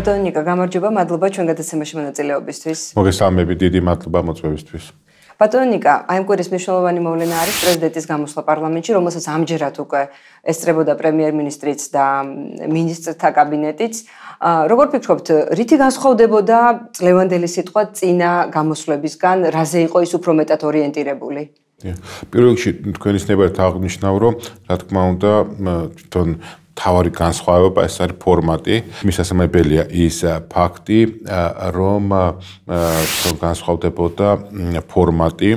ბატონიკა, გამარჯობა, მადლობა ჩვენ გადაცემაში მონაწილეობისთვის. მოგესალმები, დიდი მადლობა მოწვევისთვის. ბატონიკა, აი ამ კვირის მნიშვნელოვანი მოვლენა არის პრეზიდენტის გამოსვლა პარლამენტში, რომელსაც ამჯერად უკვე ესწრებოდა პრემიერ-მინისტრიც და მინისტრთა კაბინეტიც. აა როგორ ფიქრობთ, რითი განსხვავდებოდა წლევანდელი სიტყვა წინა გამოსვლებისგან, რაზე იყო ის უფრო მეტად ორიენტირებული? პირველ რიგში თქვენის ნებართ აღნიშნავ, რომ რა თქმა უნდა თვითონ თავი განსხვავება ეს არის ფორმატი მისასამებელია ის ფაქტი რომ განსხვავდებოდა ფორმატი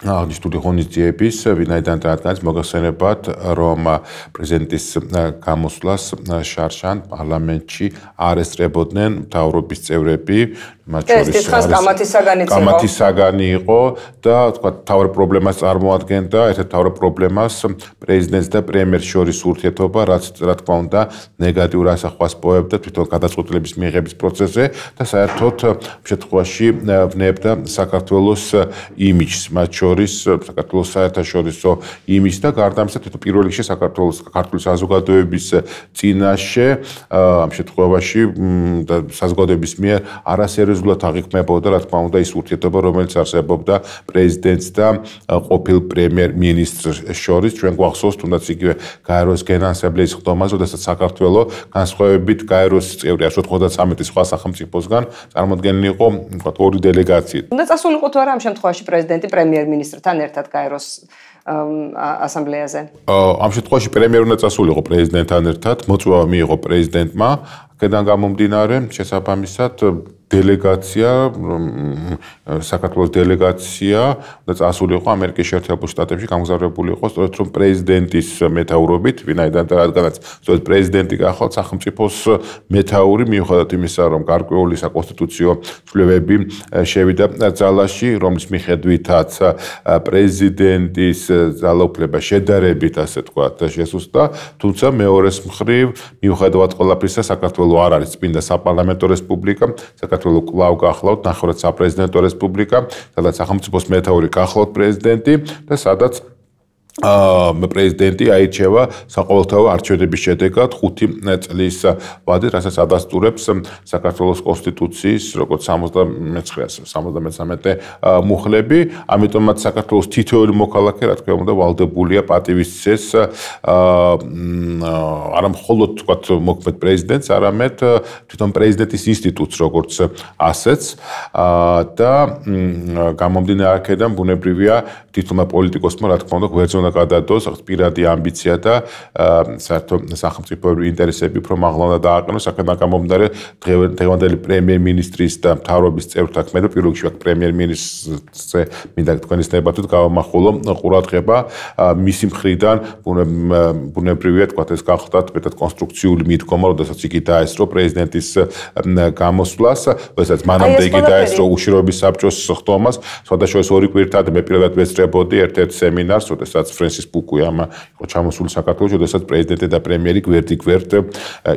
აღნიშნული ღონისძიების ვინაიდან დადგანს მოგხსენებათ რომ პრეზიდენტის გამოსვლას შარშან პარლამენტში არ ესწრებოდნენ თავრობის წევრები მათ შორის ეს ხას კამათისაგანიც იყო კამათისაგანი იყო და თქვა თავი პრობლემას წარმოადგენდა ერთ-ერთ თავი პრობლემას პრეზიდენტს და პრემიერს შორის ურთიერთობა რაც რა თქმა უნდა ნეგატიურ ასახვას პოებდა თვითონ გადაწყვეტილების მიღების პროცესზე და საერთოდ შეთქვაში ვნებდა საქართველოს იმიჯს მათ შორის საქართველოს საერთაშორისო იმიჯს და გარდა ამისა თვითონ პირველ რიგში საქართველოს ქართული საზოგადოების წინაშე ამ შემთხვევაში და საზოგადოების მიერ არასერიოზული ყოველდღურად აღიქმებოდა რა თქმა უნდა ის ურთიერთობა რომელიც არსებობდა პრეზიდენტს და ყოფილი პრემიერ-მინისტრს შორის ჩვენ გვახსოვს თუნდაც იგივე გაეროს გენასამბლეის ხდომას როდესაც საქართველოს განსხვავებით გაეროს წევრი 193 სხვა სახელმწიფოსგან წარმოდგენილი იყო ვთქვათ ორი დელეგაციით უნდა წასულიყო თუ არა ამ შემთხვევაში პრეზიდენტი პრემიერ-მინისტრთან ერთად გაეროს ასამბლეაზე. ამ შემთხვევაში პრემიერ უნდა წასულიყო პრეზიდენტთან ერთად, მოწვევა მიიღო პრეზიდენტმა, ქედან გამომდინარე შესაბამისად დელეგაცია საქართველოს დელეგაცია და წასულიყო ამერიკის შეერთებულ შტატებში გამგზავრებულიყო სწორედ რომ პრეზიდენტის მეტაურობით ვინაიდან და რადგანაც სწორედ პრეზიდენტი გახლავთ სახელმწიფოს მეტაური მიუხედავად იმისა რომ გარკვეული საკონსტიტუციო ცვლილებები შევიდა ძალაში რომლის მიხედვითაც პრეზიდენტის ძალაუფლება შედარებით ასე თქვა და შესუსტა თუმცა მეორეს მხრივ მიუხედავად ყველაფრისა საქართველოს საქართველო არ არის წინდა საპარლამენტო რესპუბლიკა, საქართველო კვლავ გახლავთ ნახევრად საპრეზიდენტო რესპუბლიკა, სადაც სახელმწიფოს მეთაური გახლავთ პრეზიდენტი და სადაც ა მე პრეზიდენტი აირჩევა საყოველთაო არჩევნების შედეგად 5 წლის ვადით, რასაც ადასტურებს საქართველოს კონსტიტუციის როგორც 79-ე 73 მუხლები, ამიტომაც საქართველოს თითოეული მოქალაქე, რა თქმა უნდა, ვალდებულია პატივისცეს ა არა მხოლოდ თქვა მოკმედ პრეზიდენტს, არამედ თვითონ პრეზიდენტის ინსტიტუტს, როგორც ასეც და გამომდინარე აქედან ბუნებრივია თვითონა პოლიტიკოსმა რა თქმა უნდა გვერდზე უნდა გადადოს ახ პირადი ამბიცია და საერთო სახელმწიფოებრივი ინტერესები უფრო მაღლა უნდა დააყენოს აქედან გამომდარე დღევანდელი პრემიერ-მინისტრის და მთავრობის წევრთაქმე და პირველში აქ პრემიერ-მინისტრზე მინდა თქვენის ნებათუ გავამახვილო ყურადღება მისი მხრიდან ბუნებრივია თქვა ეს გახდათ მეტად კონსტრუქციული მიდგომა როდესაც იგი დაესწრო პრეზიდენტის გამოსვლას როდესაც მანამდე იგი დაესწრო უშირობის საბჭოს ხდომას სხვადასხვა ორი კვირთად მე პირადად ვეცდ ჩდებოდი ერთ-ერთ სემინარს, როდესაც ფრენსის ბუკუი ამა იყო ჩამოსული საქართველოს, როდესაც პრეზიდენტი და პრემიერი გვერდიგვერდ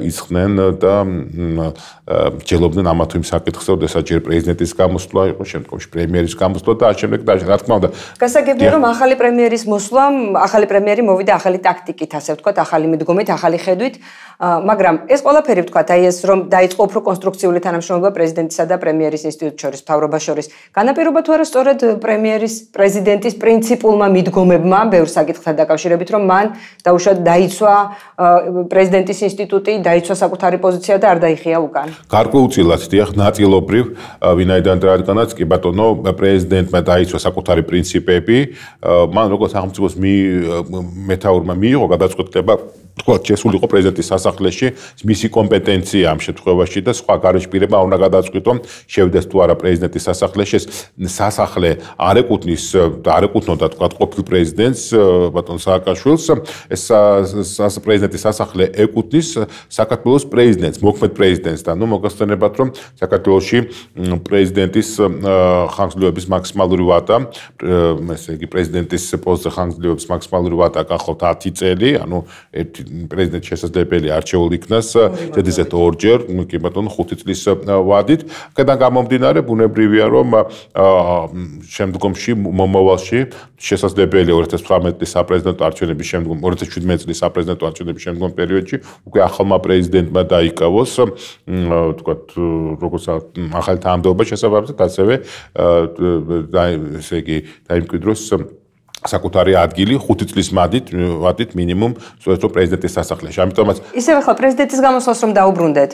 ისხნენ და მსჯელობდნენ ამა თუ იმ საკითხზე, როდესაც ჯერ პრეზიდენტის გამოსვლა იყო, შემდგომში პრემიერის გამოსვლა და ამავდროულად და რა თქმა უნდა, გასაგებია რომ ახალი პრემიერის მოსვლა, ახალი პრემიერი მოვიდა ახალი ტაქტიკით, ასე ვთქვათ, ახალი მიდგომით, ახალი ხედვით, მაგრამ ეს ყველაფერი ვთქვათ, აი ეს რომ დაიწყო უფრო კონსტრუქციული თანამშრომლობა პრეზიდენტისა და პრემიერის ინსტიტუტ შორის, თავრობა შორის. განაპირობა თუ არა სწორედ პრემიერის პრეზიდენტის ეგვიპტის პრინციპულმა მიდგომებმა, ბევრ საკითხთან დაკავშირებით, რომ მან დაუშვათ დაიცვა პრეზიდენტის ინსტიტუტი, დაიცვა საკუთარი პოზიცია და არ დაიხია უკან. გარკვეულწილად დიახ, ნაწილობრივ, ვინაიდან და რადგანაც კი ბატონო, პრეზიდენტმა დაიცვა საკუთარი პრინციპები, მან როგორც სახელმწიფოს მეტაურმა მიიღო გადაწყვეტება თქვა შესულიყო პრეზიდენტის სასახლეში მისი კომპეტენცია ამ შემთხვევაში და სხვა გარეშპირება უნდა გადაწყვიტონ შევდეს თუ არა პრეზიდენტის სასახლეში სასახლე არ ეკუთვნის და არ ეკუთვნოდა თქვა ყოფილი პრეზიდენტს ბატონ სააკაშვილს ეს სას პრეზიდენტის სასახლე ეკუთვნის საქართველოს პრეზიდენტს მოქმედ პრეზიდენტს და ნუ მოგესწრებათ რომ საქართველოსში პრეზიდენტის ხანგრძლივების მაქსიმალური ვადა ესე იგი პრეზიდენტის პოსტზე ხანგრძლივების მაქსიმალური ვადა გახლავთ 10 წელი ანუ ერთი პრეზიდენტი შესაძლებელი არჩეულ იქნას შედეზეთ ორჯერ კი ბატონ 5 წლის ვადით ქედან გამომდინარე ბუნებრივია რომ შემდგომში მომავალში ევროპაში. შესაძლებელია 2019 წლის საპრეზიდენტო არჩევნების შემდგომ, 2017 წლის საპრეზიდენტო არჩევნების შემდგომ პერიოდში უკვე ახალმა პრეზიდენტმა დაიკავოს, ვთქვათ, როგორც ახალი თანამდებობა შესაძლებელია, ასევე ესე იგი დაიმკვიდროს საკუთარი ადგილი 5 წლის მადით, ვატით მინიმუმ სწორედო პრეზიდენტის სასახლეში. ამიტომაც ისევ ახლა პრეზიდენტის გამოსვლას რომ დაუბრუნდეთ,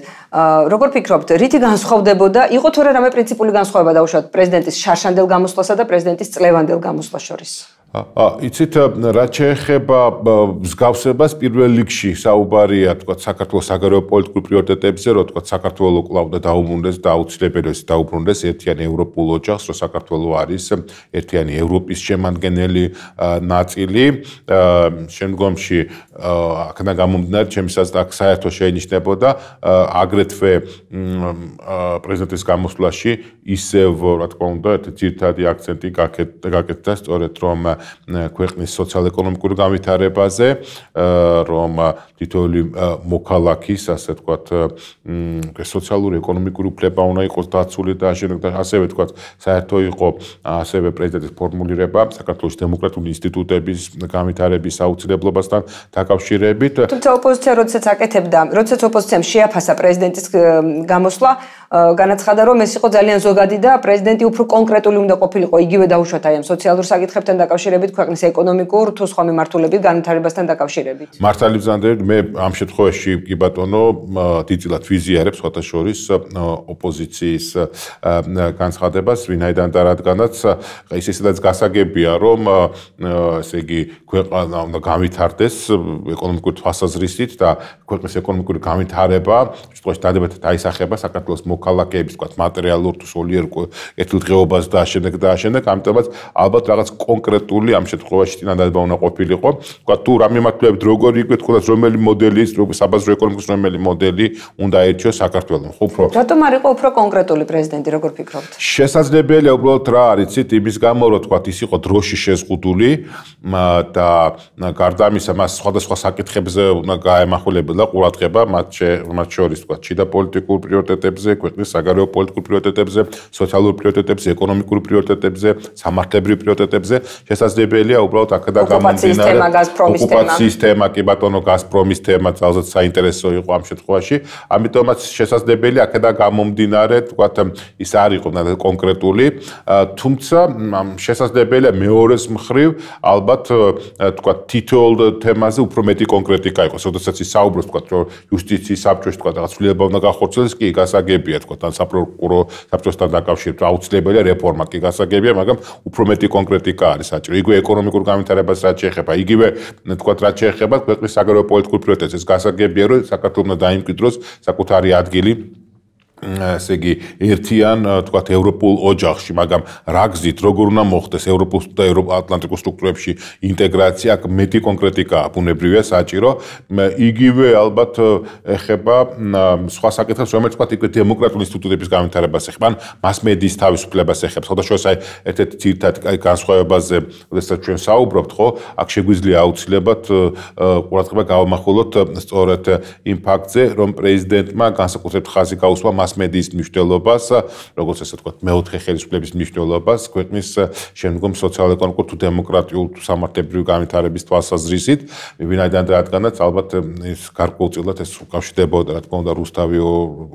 როგორ ფიქრობთ, რითი განსხვავდებოდა? იყო თორე რამე პრინციპული განსხვავება დაუშვათ პრეზიდენტის შარშანდელ გამოსვლასა და პრეზიდენტის წლევანდელ გამოსვლას შორის? აა იცით რა შეეხება მსგავსებას პირველ რიგში საუბარია თქო საქართველოს საგარეო პოლიტიკურ პრიორიტეტებზე რო თქო საქართველოს კლავ და დაუბრუნდეს დაუცილებელს დაუბრუნდეს ერთიანი ევროპულ ოჯახს რო საქართველოს არის ერთიანი ევროპის შემადგენელი ნაწილი შემდგომში აკნა გამომდინარე ჩემსაც და საერთო შეინიშნებოდა აგრეთვე პრეზიდენტის გამოსვლაში ისევ რა თქმა უნდა ერთი ძირთადი აქცენტი გაკეთდა სწორედ რომ ა ქვეყნის სოციალ-ეკონომიკურ განვითარებაზე, რომ თითოეული მოქალაქის, ასე ვთქვათ, სოციალური ეკონომიკური უფლება უნდა იყოს დაცული და ასევე ვთქვათ, საერთო იყო ასევე პრეზიდენტის ფორმულირება საქართველოს დემოკრატიული ინსტიტუტების განვითარების აუცილებლობასთან დაკავშირებით. თუმცა ოპოზიცია როდესაც აკეთებდა, როდესაც ოპოზიციამ შეაფასა პრეზიდენტის გამოსვლა, განაცხადა რომ ეს იყო ძალიან ზოგადი და პრეზიდენტი უფრო კონკრეტული უნდა ყოფილიყო იგივე დაუშვათ აი ამ სოციალურ საკითხებთან დაკავშირებით ქვეყნის ეკონომიკურ თუ სხვა მიმართულებით განვითარებასთან დაკავშირებით მართალი ბზანდები მე ამ შემთხვევაში კი ბატონო დიდწილად ვიზიარებ სხვათაშორის ოპოზიციის განცხადებას ვინაიდან და რადგანაც ეს ისედაც გასაგებია რომ ესე იგი ქვეყანა უნდა გამithardes ეკონომიკურ თვალსაზრისით და ქვეყნის ეკონომიკური გამithარება შემთხვევაში დადებით დაისახება საქართველოს მო მოქალაქეების თქვა მატერიალურ თუ სულიერ კეთილდღეობას და ამავდროულად და ამავდროულად ამიტომაც ალბათ რაღაც კონკრეტული ამ შემთხვევაში თინადადება უნდა ყოფილიყო თქვა თუ რამე მათლებს როგორ იკეთქოთ რომელი მოდელი საბაზრო ეკონომიკის რომელი მოდელი უნდა ერთიო საქართველოს ხო უფრო რატომ არ იყო უფრო კონკრეტული პრეზიდენტი როგორ ფიქრობთ შესაძლებელია უბრალოდ რა არის ცით იმის გამო რომ თქვა ის იყო დროში შეზღუდული და გარდა ამისა მას სხვადასხვა საკითხებზე უნდა გაემახვილებოდა ყურადღება მათ შორის თქვა ჩიდა პოლიტიკურ პრიორიტეტებზე ქვეყნის საგარეო პოლიტიკურ პრიორიტეტებზე, სოციალურ პრიორიტეტებზე, ეკონომიკურ პრიორიტეტებზე, სამართლებრივ პრიორიტეტებზე. შესაძლებელია უბრალოდ აქედან გამომდინარე ოკუპაციის თემა, კი ბატონო, გასპრომის თემა ძალზე საინტერესო იყო ამ შემთხვევაში. ამიტომაც შესაძლებელი აქედან გამომდინარე, თქვათ, ის არ იყო კონკრეტული, თუმცა შესაძლებელია მეორეს მხრივ ალბათ თქვა თითოეულ თემაზე უფრო მეტი კონკრეტიკა იყოს, როდესაც ისაუბროს თქვა რომ იუსტიციის საბჭოში თქვა რაღაც ცვლილება უნდა განხორციელდეს, კი გასაგებია, თქვა, თან საპროკურო საბჭოსთან დაკავშირებით აუცილებელია რეფორმა, კი გასაგებია, მაგრამ უფრო მეტი კონკრეტიკა არის საჭირო. იგივე ეკონომიკურ განვითარებას რაც შეეხება, იგივე თქვა, რაც შეეხება ქვეყნის საგარეო პოლიტიკურ პრიორიტეტებს, ეს გასაგებია, რომ საქართველოს და იმკვიდროს საკუთარი ადგილი ასე იგი ერთიან თქვათ ევროპულ ოჯახში, მაგრამ რა გზით როგორ უნდა მოხდეს ევროპულ და ატლანტიკურ სტრუქტურებში ინტეგრაცია? აქ მეტი კონკრეტიკა ბუნებრივია საჭირო. იგივე ალბათ ეხება სხვა საკითხებს, რომელიც თქვათ იქვე დემოკრატიული ინსტიტუტების განვითარებას ეხება, მასმედიის თავისუფლებას ეხება. შესაძლოა აი ერთ-ერთი ცირთა განსხვავებაზე, როდესაც ჩვენ საუბრობთ, ხო, აქ შეგვიძლია აუცილებლად ყურადღება გავამახვილოთ სწორედ იმ ფაქტზე, რომ პრეზიდენტმა განსაკუთრებით ხაზი გაუსვა მას მასმედიის მნიშვნელობას, როგორც ესე ვთქვათ, მეოთხე ხელისუფლების მნიშვნელობას, ქვეყნის შემდგომ სოციალურ-ეკონომიკურ თუ დემოკრატიულ თუ სამართლებრივი განვითარების თვალსაზრისით, ვინაიდან რადგანაც ალბათ ეს გარკვეულწილად ეს უკავშირდებოდა, რა თქმა უნდა, რუსთავიო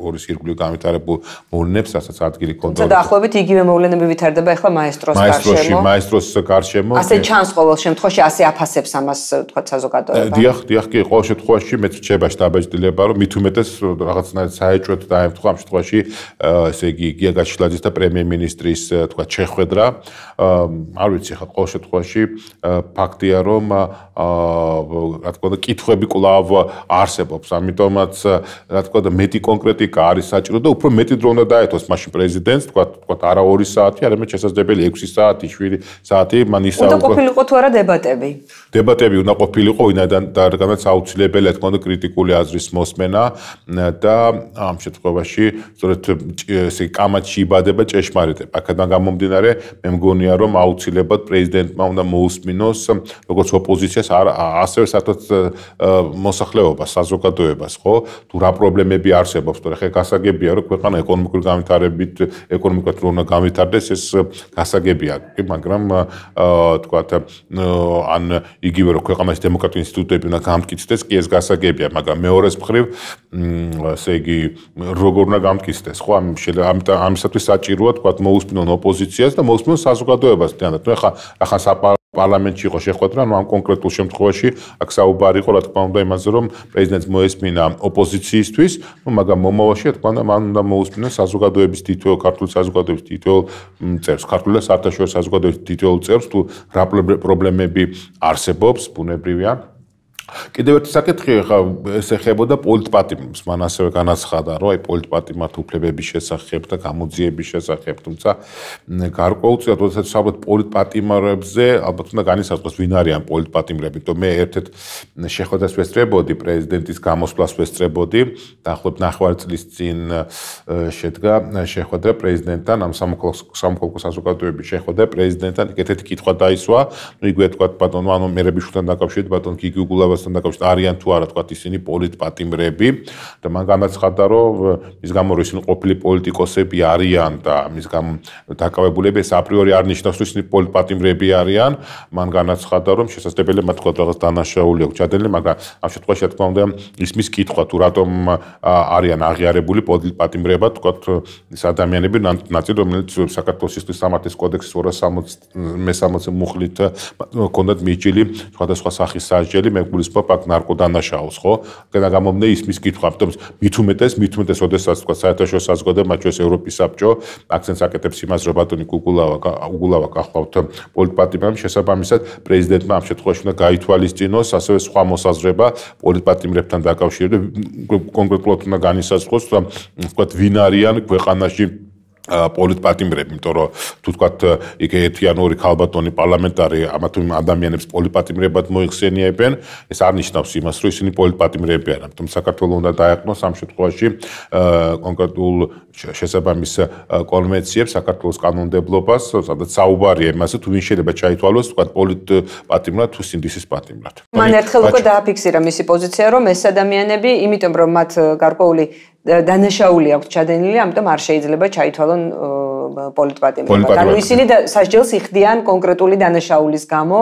ორის ირგვლივ განვითარებულ მოვლენებს, რასაც ადგილი ქონდა. თუმცა დაახლოებით იგივე მოვლენები ვითარდება ახლა მაესტროს გარშემო. მაესტროში, მაესტროს გარშემო. ასე ჩანს ყოველ შემთხვევაში, ასე აფასებს ამას, ვთქვათ, საზოგადოება. დიახ, დიახ, კი, ყოველ შემთხვევაში მეც რჩება შტაბეჭდილება, რომ მით უმეტეს რაღაცნაირად საეჭვოდ დაემთხვა ამ შემთხვევაში ესე იგი გიაგაჩილაძის და პრემიერ-მინისტრის თქვა შეხვედრა არ ვიცი ხა ყოველ შემთხვევაში ფაქტია რომ რა თქმა უნდა კითხები კლავ არსებობს ამიტომაც რა თქმა უნდა მეტი კონკრეტიკა არის საჭირო და უფრო მეტი დრო უნდა დაეთოს მაშინ პრეზიდენტს თქვა თქვა არა 2 საათი არამედ შესაძლებელი 6 საათი 7 საათი მან ისა უნდა ყოფილიყო თუ არა დებატები დებატები უნდა ყოფილიყო ვინაიდან და რაღაც აუცილებელი რა თქმა უნდა კრიტიკული აზრის მოსმენა და ამ შემთხვევაში სწორედ ესე კამათში იბადება ჭეშმარიტება. აქედან გამომდინარე, მე მგონია რომ აუცილებლად პრეზიდენტმა უნდა მოусმინოს hm, როგორც ოპოზიციას, ასევე საერთოდ მოსახლეობას, საზოგადოებას, ხო? თუ რა პრობლემები არსებობს, თორე ხე გასაგებია რომ ქვეყანა ეკონომიკურ გამვითარებით, ეკონომიკურად რომ უნდა გამვითარდეს, ეს hm, გასაგებია, კი, მაგრამ თქვათ ან იგივე რომ ქვეყანაში დემოკრატიული ინსტიტუტები უნდა გამტკიცდეს, კი ეს გასაგებია, მაგრამ მეორეს მხრივ hm, ესე იგი როგორ უნდა გამტკიცდე. ხო, ამ ამისათვის საჭიროა თქვათ მოუსმინონ ოპოზიციას და მოუსმინონ საზოგადოებას თანაც. ნახა, ახან პარლამენტში იყო შეხვედრა, ნუ ამ კონკრეტულ შემთხვევაში აქ საუბარი იყო რა თქმა უნდა იმაზე, რომ პრეზიდენტს მოესმინა ოპოზიციისთვის, ნუ მაგრამ მომავალში რა თქმა უნდა მან უნდა მოუსმინა საზოგადოების თითოეულ ქართულ საზოგადოების თითოეულ წევრს, ქართულ და საერთაშორისო საზოგადოების თითოეულ წევრს, თუ რა პრობლემები არსებობს, ბუნებრივია, კიდევ ერთი საკითხი ხა ეს ეხებოდა პოლიტპატიმს მან ასევე განაცხადა რომ აი პოლიტპატიმართ უფლებების შესახებ და გამოძიების შესახებ თუმცა გარკვეულწილად თუნდაც საუბრობთ პოლიტპატიმრებზე ალბათ უნდა განისაზღვროს ვინ არიან პოლიტპატიმრები თუ მე ერთ-ერთ შეხვედრას ვესწრებოდი პრეზიდენტის გამოსვლას ვესწრებოდი დაახლოებით ნახევარი წლის წინ შედგა შეხვედრა პრეზიდენტთან ამ სამოქალაქო საზოგადოების შეხვედრა პრეზიდენტთან ეგეთეთი კითხვა დაისვა ნუ იგივე თქვა ბატონო ანუ მერები შუდან დაკავშირდება ბატონ გიგი გულავა მოსახლეობასთან დაკავშირებით არიან თუ არა თქვა ისინი პოლიტპატიმრები და მან განაცხადა რომ ის გამო რომ ისინი ყოფილი პოლიტიკოსები არიან და ამის გამ დაკავებულები ეს აპრიორი არ ნიშნავს ისინი პოლიტპატიმრები არიან მან განაცხადა რომ შესაძლებელი მათ თქვა რაღაც დანაშაული აქვს ჩადენილი მაგრამ ამ შემთხვევაში რა თქმა უნდა ისმის კითხვა თუ რატომ არიან აღიარებული პოლიტპატიმრებად თქვა ეს ადამიანები ნაცი რომელიც საქართველოს ისტორიის სამართლის კოდექსის 260 მე 60 მუხლით კონდად მიჭილი სხვადასხვა სახის სასჯელი მეგული სხვადასხვა პაკ ნარკო დანაშაულს, ხო? და გამომდნენ ისმის კითხვა, რომ მithumetes, mithumetes, ოდესაც თქვა საერთაშორისო საზოგადოება, მათ შორის ევროპის საბჭო, აქცენტს აკეთებს იმას, რომ ბატონი კუკულავა, უგულავა გახლავთ პოლიტპატიმამ შესაბამისად პრეზიდენტმა ამ შემთხვევაში უნდა გაითვალისწინოს ასევე სხვა მოსაზრება პოლიტპატიმრებთან დაკავშირებით, კონკრეტულად უნდა განისაზღვროს, რომ თქვა ვინ არიან ქვეყანაში პოლიტპატიმრები, იმიტომ რომ თუ თქვათ იქე ერთი ან ორი ხალბატონი პარლამენტარი ამათ ადამიანებს პოლიტპატიმრებად მოიხსენიებენ, ეს არ ნიშნავს იმას, რომ ისინი პოლიტპატიმრები არიან, იმიტომ საქართველოს უნდა დაეყოს ამ შემთხვევაში კონკრეტულ შესაბამის კონვენციებს, საქართველოს კანონმდებლობას, სადაც საუბარია იმაზე, თუ ვინ შეიძლება ჩაითვალოს თქვათ პოლიტპატიმრად თუ სინდისის პატიმრად. მან ერთხელ უკვე დააფიქსირა მისი პოზიცია, რომ ეს ადამიანები, იმიტომ რომ მათ გარკვეული დანაშაული აქვს ჩადენილი, ამიტომ არ შეიძლება ჩაითვალონ პოლიტპატიმრება. ანუ ისინი და სასჯელს იხდიან კონკრეტული დანაშაულის გამო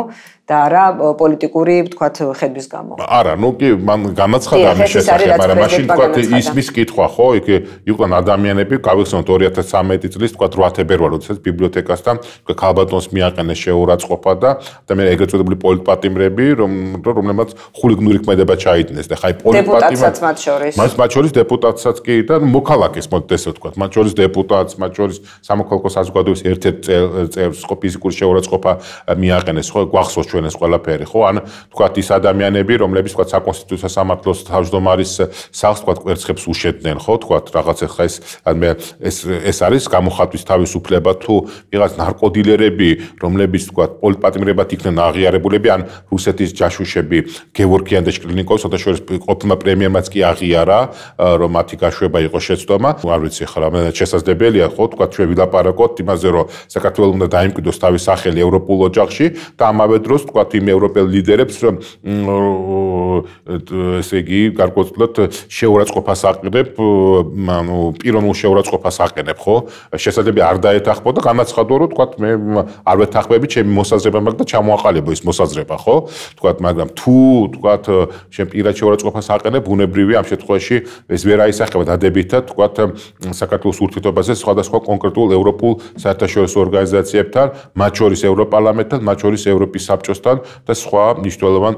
და არა პოლიტიკური, ვთქვათ, ხედვის გამო. არა, ნუ კი მან განაცხადა ამის შესახებ, მაგრამ მაშინ ვთქვათ, ის მის კითხვა, ხო, იქ იყვნენ ადამიანები, გავიხსენოთ 2013 წლის ვთქვათ 8 თებერვალს, როდესაც ბიბლიოთეკასთან ქალბატონს მიაყენეს შეურაცხყოფა და ადამიანები ეგრეთ წოდებული პოლიტპატიმრები, რომ რომლებმაც ხულიგნური ქმედება ჩაიდნეს და ხაი პოლიტპატიმრები. დეპუტატსაც მათ შორის. მას მათ შორის დეპუტატსაც კი და მოქალაქეს მოდეთ ესე ვთქვათ, მათ შორის დეპუტატს, მათ შორის სამოქალაქო საზოგადოების ერთ-ერთ წევრს, ხო ფიზიკური შეურაცხყოფა მიაყენეს, ხო გვახსოვს ჩვენ ეს ყველაფერი ხო ან თქვათ ის ადამიანები რომლებიც თქვათ საკონსტიტუციო სამართლოს თავმჯდომარის სახს თქვათ კვერცხებს უშედნენ ხო თქვათ რაღაც ახლა ეს მე ეს ეს არის გამოხატვის თავისუფლება თუ ვიღაც ნარკოდილერები რომლებიც თქვათ პოლიტპატიმრებად იქნენ აღიარებულები ან რუსეთის ჯაშუშები გევორგიან და შკლინიკოვი სადაშორის ყოფნა პრემიერმაც კი აღიარა რომ მათი გაშვება იყო შეცდომა არ ვიცი ხო რამდენად შესაძლებელია ხო თქვათ ჩვენ ვილაპარაკოთ იმაზე რომ საქართველოს უნდა დაიმკვიდოს თავის სახელი ევროპულ ოჯახში და ამავე დროს დროს თქვა იმ ევროპელ ლიდერებს, რომ ესე იგი, გარკვეულწილად შეურაცხყოფას აყენებ, ანუ პიროვნულ შეურაცხყოფას აყენებ, ხო? შესაძლებელი არ დაეთახმო და განაცხადო, რომ თქვა მე არ ვეთახმები ჩემი მოსაზრება მაგ და ჩამოაყალიბო ის მოსაზრება, ხო? თქვა, მაგრამ თუ თქვა შენ პირად შეურაცხყოფას აყენებ, უნებრივია ამ შემთხვევაში ეს ვერ აისახება დადებითად, თქვა საქართველოს ურთიერთობაზე სხვადასხვა კონკრეტულ ევროპულ საერთაშორისო ორგანიზაციებთან, მათ შორის ევროპარლამენტთან, მათ შორის ევროპის საბჭოს საერთაშორისოსთან და სხვა მნიშვნელოვან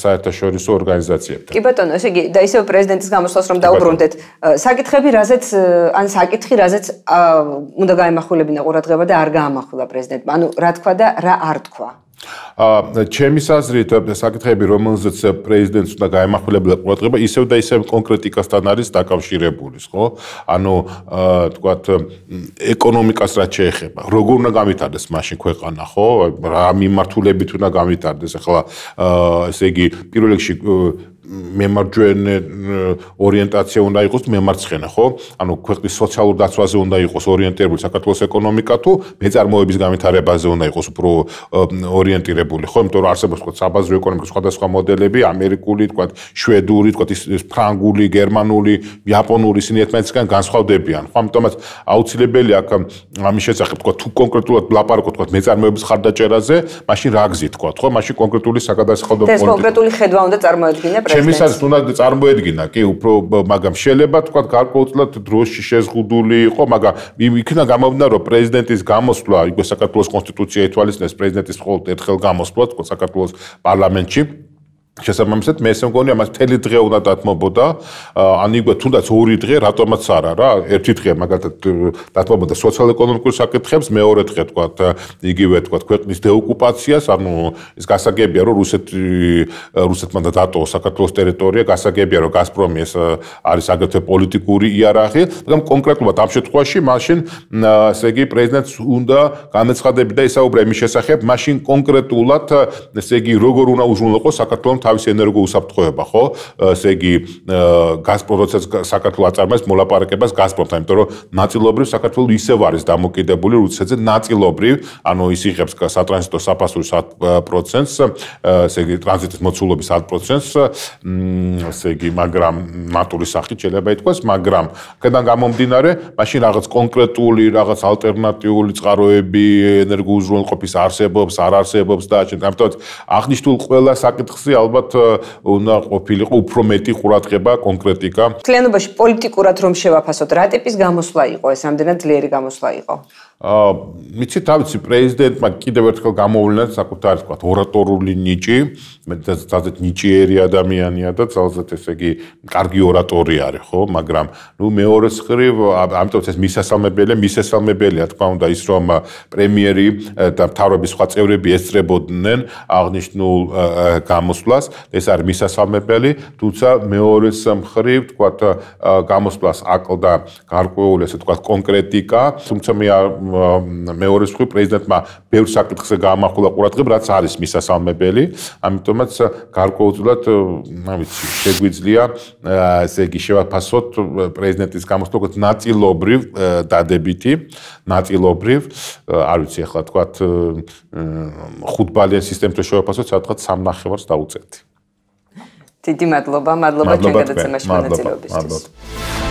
საერთაშორისო ორგანიზაციებთან. კი ბატონო, ესე იგი და ისევ პრეზიდენტის გამოსვლას რომ დაუბრუნდეთ, საკითხები, რაზეც ან საკითხი, რაზეც უნდა გამახვილებინა ყურადღება და არ გამახვილა პრეზიდენტმა. ანუ რა თქვა და რა არ თქვა? ჩემის აზრით საკითხები რომელზეც პრეზიდენტს უნდა გამახვილებელი ყურადღება ისევ და ისევ კონკრეტიკასთან არის დაკავშირებული, ხო? ანუ თქვათ ეკონომიკას რაც შეეხება, როგორ უნდა გამიტარდეს მაშინ ქვეყანა, ხო? რა მიმართულებით უნდა გამიტარდეს? ახლა ესე იგი პირველ რიგში მემარჯვენე ორიენტაცია უნდა იყოს მემარცხენე, ხო? ანუ ქვეყნის სოციალურ დაცვაზე უნდა იყოს ორიენტირებული საქართველოს ეკონომიკა თუ მეწარმოების განვითარებაზე უნდა იყოს უფრო ორიენტირებული, ხო? იმიტომ რომ არსებობს ხო საბაზრო ეკონომიკის სხვადასხვა მოდელები, ამერიკული, თქვა, შვედური, თქვა, ფრანგული, გერმანული, იაპონური, ისინი ერთმანეთისგან განსხვავდებიან. ხო, ამიტომაც აუცილებელია აქ ამის შესახებ თქვა, თუ კონკრეტულად ლაპარაკო თქვა მეწარმოების ხარდაჭერაზე, მაშინ რა გზით თქვა, ხო? მაშინ კონკრეტული საგადასახადო პოლიტიკა. ეს კონკრეტული ხედვა უნდა წარმოედგინა პრეზიდენტს. ჩემს ასს უნდა წარმოედგინა კი უფრო მაგრამ შეიძლება თქვათ გარკვეულწლად დროში შეზღუდული იყო მაგრამ იქნა გამოვნა რომ პრეზიდენტის გამოსვლა იგი საქართველოს კონსტიტუცია ეთვალისწინებს პრეზიდენტის მხოლოდ ერთხელ გამოსვლა თქო საქართველოს პარლამენტში შესაბამისად მე ესე მგონი ამას მთელი დღე უნდა დათმობოდა ანიგვა თუნდაც ორი დღე რატომაც არა რა ერთი დღე მაგალითად დათმობოდა სოციალურ-ეკონომიკურ საკითხებს მეორე დღე თქვათ იგივე თქვათ ქვეყნის დეოკუპაციას ანუ ეს გასაგებია რომ რუსეთი რუსეთმა და დატო საქართველოს ტერიტორია გასაგებია რომ გასპრომი ეს არის აგრეთვე პოლიტიკური იარაღი მაგრამ კონკრეტულად ამ შემთხვევაში მაშინ ესე იგი პრეზიდენტს უნდა გამეცხადებინა ისაუბრა იმის შესახებ მაშინ კონკრეტულად ესე იგი როგორ უნდა უზრუნველყო საქართველოს თავისი ენერგო უსაფრთხოება, ხო? ესე იგი, გაზპროდუქციას საქართველოს აწარმოებს მოლაპარაკებას გაზპრომთან, იმიტომ რომ ნაწილობრივ საქართველოს ისევ არის დამოკიდებული რუსეთზე ნაწილობრივ, ანუ ის იღებს სატრანზიტო საფასურის 10%-ს, ესე იგი, ტრანზიტის მოცულობის 10%-ს, ესე იგი, მაგრამ მატური სახით შეიძლება ითქვას, მაგრამ ქედან გამომდინარე, მაშინ რაღაც კონკრეტული, რაღაც ალტერნატიული წყაროები ენერგოუზრუნყოფის არსებობს, არ არსებობს და ამიტომ აღნიშნულ ყველა საკითხზე ალბათ ალბათ э, უნდა ყოფილიყო უფრო მეტი ყურადღება კონკრეტიკა. ძალიანობაში პოლიტიკურად რომ შევაფასოთ, რა ტიპის გამოსვლა იყო ეს? რამდენად ძლიერი გამოსვლა იყო? აა მიცი და ვიცი პრეზიდენტმა კიდევ ერთხელ გამოვლინა საკუთარი თქვა ორატორული ნიჭი, მე ძალზედ ნიჭიერი ადამიანია და ძალზედ ესე იგი კარგი ორატორი არის, ხო, მაგრამ ნუ მეორე ხრივ, ამიტომაც ეს მისასალმებელია, მისასალმებელია, თქვა უნდა ის რომ პრემიერი და მთავრობის სხვა წევრები ესწრებოდნენ აღნიშნულ გამოსვლას, ეს არის მისასალმებელი, თუცა მეორე ხრივ, თქვა გამოსვლას აკლდა გარკვეული ესე თქვა კონკრეტიკა, თუმცა მე მეორე სხვა პრეზიდენტმა ბევრ საკითხზე გამახვილა ყურადღება, რაც არის მისასალმებელი, ამიტომაც გარკვეულწილად, რა ვიცი, შეგვიძლია ესე იგი შევაფასოთ პრეზიდენტის გამოსვლას ნაწილობრივ დადებითი, ნაწილობრივ, არ ვიცი, ახლა თქვა ხუთბალიან სისტემას შევაფასოთ, სადღაც სამნახევარს დაუწერთ. დიდი მადლობა, მადლობა ჩვენ გადაცემაში მონაწილეობისთვის.